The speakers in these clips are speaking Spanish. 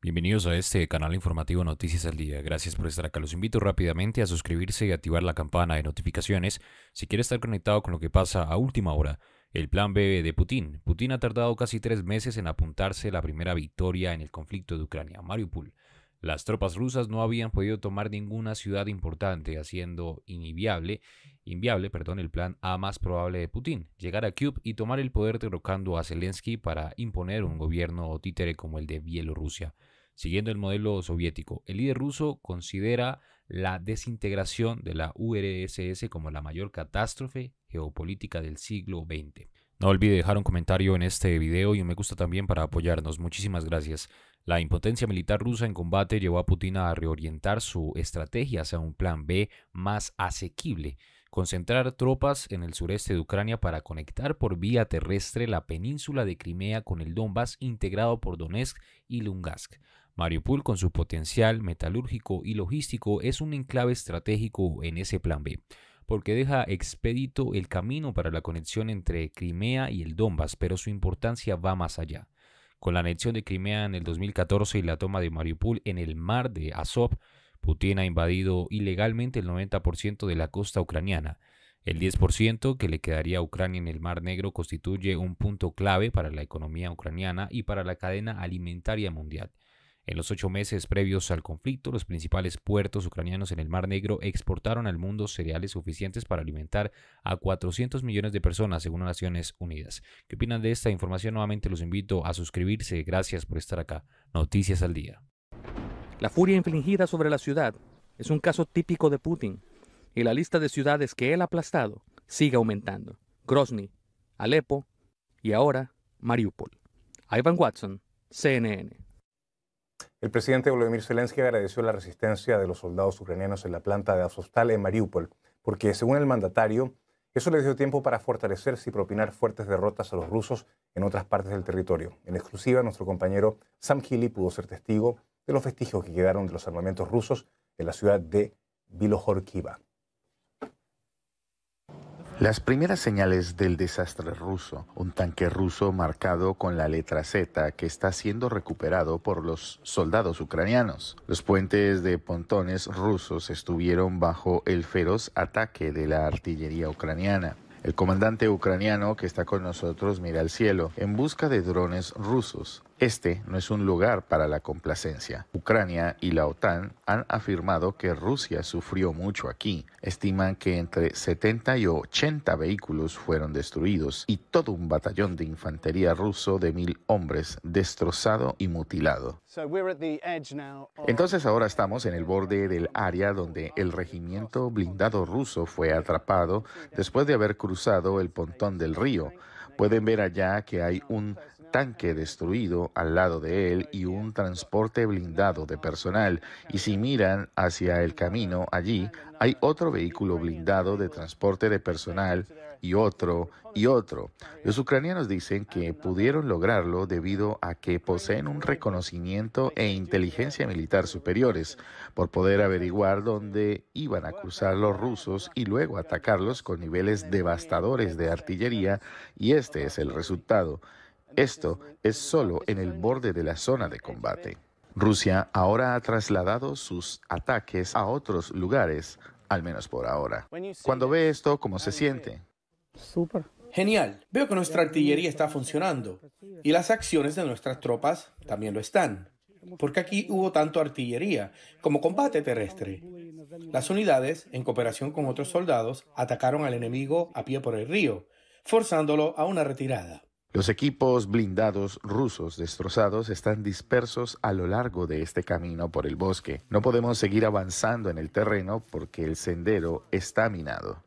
Bienvenidos a este canal informativo Noticias al Día. Gracias por estar acá. Los invito rápidamente a suscribirse y activar la campana de notificaciones si quiere estar conectado con lo que pasa a última hora. El plan B de Putin. Putin ha tardado casi tres meses en apuntarse la primera victoria en el conflicto de Ucrania, Mariupol. Las tropas rusas no habían podido tomar ninguna ciudad importante, haciendo inviable inviable perdón, el plan A más probable de Putin, llegar a Kiev y tomar el poder derrocando a Zelensky para imponer un gobierno títere como el de Bielorrusia. Siguiendo el modelo soviético, el líder ruso considera la desintegración de la URSS como la mayor catástrofe geopolítica del siglo XX. No olvide dejar un comentario en este video y un me gusta también para apoyarnos. Muchísimas gracias. La impotencia militar rusa en combate llevó a Putin a reorientar su estrategia hacia un plan B más asequible concentrar tropas en el sureste de Ucrania para conectar por vía terrestre la península de Crimea con el Donbass integrado por Donetsk y Lungask. Mariupol, con su potencial metalúrgico y logístico, es un enclave estratégico en ese plan B, porque deja expedito el camino para la conexión entre Crimea y el Donbass, pero su importancia va más allá. Con la anexión de Crimea en el 2014 y la toma de Mariupol en el mar de Azov, Putin ha invadido ilegalmente el 90% de la costa ucraniana. El 10% que le quedaría a Ucrania en el Mar Negro constituye un punto clave para la economía ucraniana y para la cadena alimentaria mundial. En los ocho meses previos al conflicto, los principales puertos ucranianos en el Mar Negro exportaron al mundo cereales suficientes para alimentar a 400 millones de personas, según las Naciones Unidas. ¿Qué opinan de esta información? Nuevamente los invito a suscribirse. Gracias por estar acá. Noticias al día. La furia infligida sobre la ciudad es un caso típico de Putin, y la lista de ciudades que él ha aplastado sigue aumentando. Grozny, Alepo y ahora Mariupol. Ivan Watson, CNN. El presidente Volodymyr Zelensky agradeció la resistencia de los soldados ucranianos en la planta de Azovstal en Mariupol, porque según el mandatario, eso le dio tiempo para fortalecerse y propinar fuertes derrotas a los rusos en otras partes del territorio. En exclusiva, nuestro compañero Sam Healy pudo ser testigo de los vestigios que quedaron de los armamentos rusos en la ciudad de Vilojorkiva. Las primeras señales del desastre ruso, un tanque ruso marcado con la letra Z que está siendo recuperado por los soldados ucranianos. Los puentes de pontones rusos estuvieron bajo el feroz ataque de la artillería ucraniana. El comandante ucraniano que está con nosotros mira al cielo en busca de drones rusos. Este no es un lugar para la complacencia. Ucrania y la OTAN han afirmado que Rusia sufrió mucho aquí. Estiman que entre 70 y 80 vehículos fueron destruidos y todo un batallón de infantería ruso de mil hombres destrozado y mutilado. Entonces ahora estamos en el borde del área donde el regimiento blindado ruso fue atrapado después de haber cruzado el pontón del río. Pueden ver allá que hay un tanque destruido al lado de él y un transporte blindado de personal. Y si miran hacia el camino allí, hay otro vehículo blindado de transporte de personal y otro y otro. Los ucranianos dicen que pudieron lograrlo debido a que poseen un reconocimiento e inteligencia militar superiores por poder averiguar dónde iban a cruzar los rusos y luego atacarlos con niveles devastadores de artillería y este es el resultado. Esto es solo en el borde de la zona de combate. Rusia ahora ha trasladado sus ataques a otros lugares, al menos por ahora. Cuando ve esto, ¿cómo se siente? Genial. Veo que nuestra artillería está funcionando y las acciones de nuestras tropas también lo están. Porque aquí hubo tanto artillería como combate terrestre. Las unidades, en cooperación con otros soldados, atacaron al enemigo a pie por el río, forzándolo a una retirada. Los equipos blindados rusos destrozados están dispersos a lo largo de este camino por el bosque. No podemos seguir avanzando en el terreno porque el sendero está minado.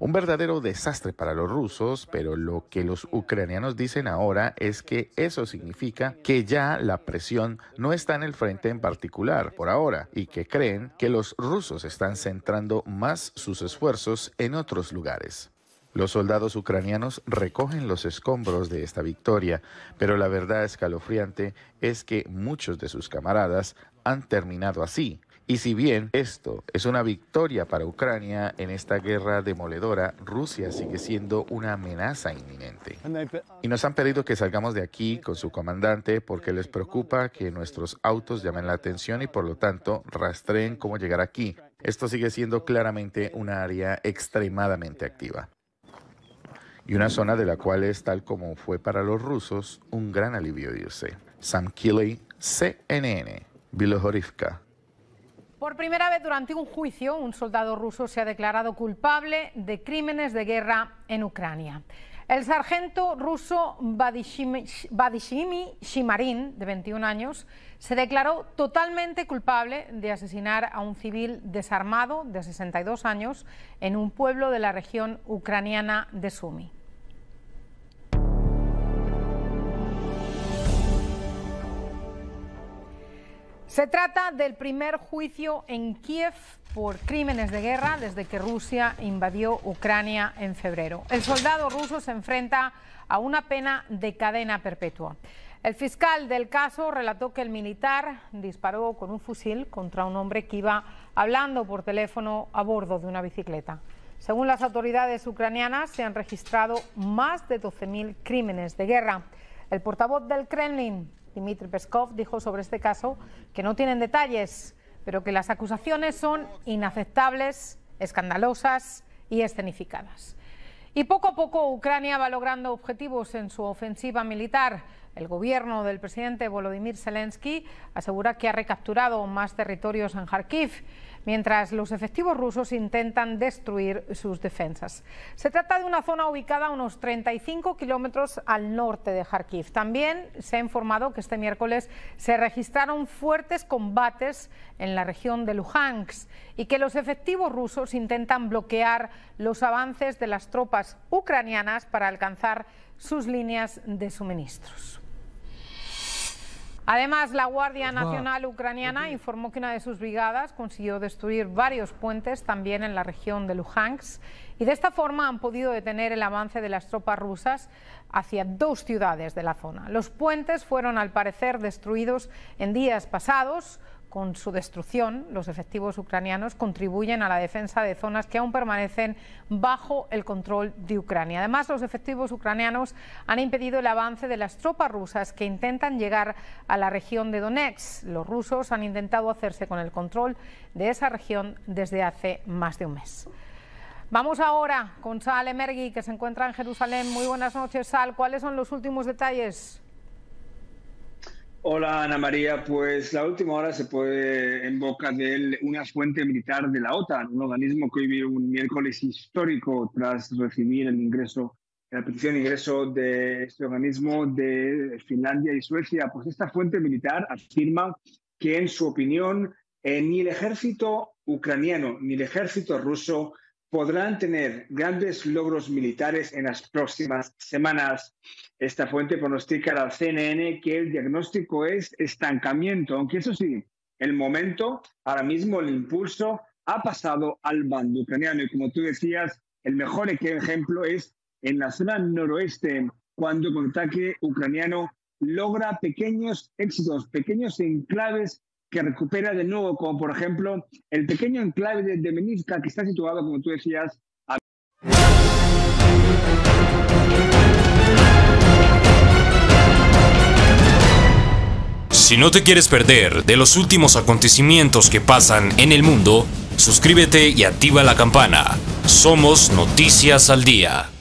Un verdadero desastre para los rusos, pero lo que los ucranianos dicen ahora es que eso significa que ya la presión no está en el frente en particular por ahora y que creen que los rusos están centrando más sus esfuerzos en otros lugares. Los soldados ucranianos recogen los escombros de esta victoria, pero la verdad escalofriante es que muchos de sus camaradas han terminado así. Y si bien esto es una victoria para Ucrania en esta guerra demoledora, Rusia sigue siendo una amenaza inminente. Y nos han pedido que salgamos de aquí con su comandante porque les preocupa que nuestros autos llamen la atención y por lo tanto rastreen cómo llegar aquí. Esto sigue siendo claramente una área extremadamente activa y una zona de la cual es, tal como fue para los rusos, un gran alivio irse. Sam Kiley, CNN, Bilohorivka. Por primera vez durante un juicio, un soldado ruso se ha declarado culpable de crímenes de guerra en Ucrania. El sargento ruso Vadishimi Shimarin, de 21 años, se declaró totalmente culpable de asesinar a un civil desarmado de 62 años en un pueblo de la región ucraniana de Sumi. Se trata del primer juicio en Kiev por crímenes de guerra desde que Rusia invadió Ucrania en febrero. El soldado ruso se enfrenta a una pena de cadena perpetua. El fiscal del caso relató que el militar disparó con un fusil contra un hombre que iba hablando por teléfono a bordo de una bicicleta. Según las autoridades ucranianas, se han registrado más de 12.000 crímenes de guerra. El portavoz del Kremlin, Dmitry Peskov, dijo sobre este caso que no tienen detalles, pero que las acusaciones son inaceptables, escandalosas y escenificadas. Y poco a poco Ucrania va logrando objetivos en su ofensiva militar. El gobierno del presidente Volodymyr Zelensky asegura que ha recapturado más territorios en Kharkiv mientras los efectivos rusos intentan destruir sus defensas. Se trata de una zona ubicada a unos 35 kilómetros al norte de Kharkiv. También se ha informado que este miércoles se registraron fuertes combates en la región de Luhansk y que los efectivos rusos intentan bloquear los avances de las tropas ucranianas para alcanzar sus líneas de suministros. Además, la Guardia Nacional Ucraniana informó que una de sus brigadas consiguió destruir varios puentes también en la región de Luhansk y de esta forma han podido detener el avance de las tropas rusas hacia dos ciudades de la zona. Los puentes fueron al parecer destruidos en días pasados con su destrucción, los efectivos ucranianos contribuyen a la defensa de zonas que aún permanecen bajo el control de Ucrania. Además, los efectivos ucranianos han impedido el avance de las tropas rusas que intentan llegar a la región de Donetsk. Los rusos han intentado hacerse con el control de esa región desde hace más de un mes. Vamos ahora con Sal Emergi, que se encuentra en Jerusalén. Muy buenas noches, Sal. ¿Cuáles son los últimos detalles? Hola Ana María, pues la última hora se puede en boca de una fuente militar de la OTAN, un organismo que hoy vive un miércoles histórico tras recibir el ingreso, la petición de ingreso de este organismo de Finlandia y Suecia. Pues esta fuente militar afirma que en su opinión eh, ni el ejército ucraniano ni el ejército ruso podrán tener grandes logros militares en las próximas semanas. Esta fuente pronostica a la CNN que el diagnóstico es estancamiento, aunque eso sí, el momento, ahora mismo el impulso ha pasado al bando ucraniano y como tú decías, el mejor ejemplo es en la zona noroeste, cuando el ataque ucraniano logra pequeños éxitos, pequeños enclaves que recupera de nuevo, como por ejemplo el pequeño enclave de, Menisca, que está situado, como tú decías, Si no te quieres perder de los últimos acontecimientos que pasan en el mundo, suscríbete y activa la campana. Somos Noticias al Día.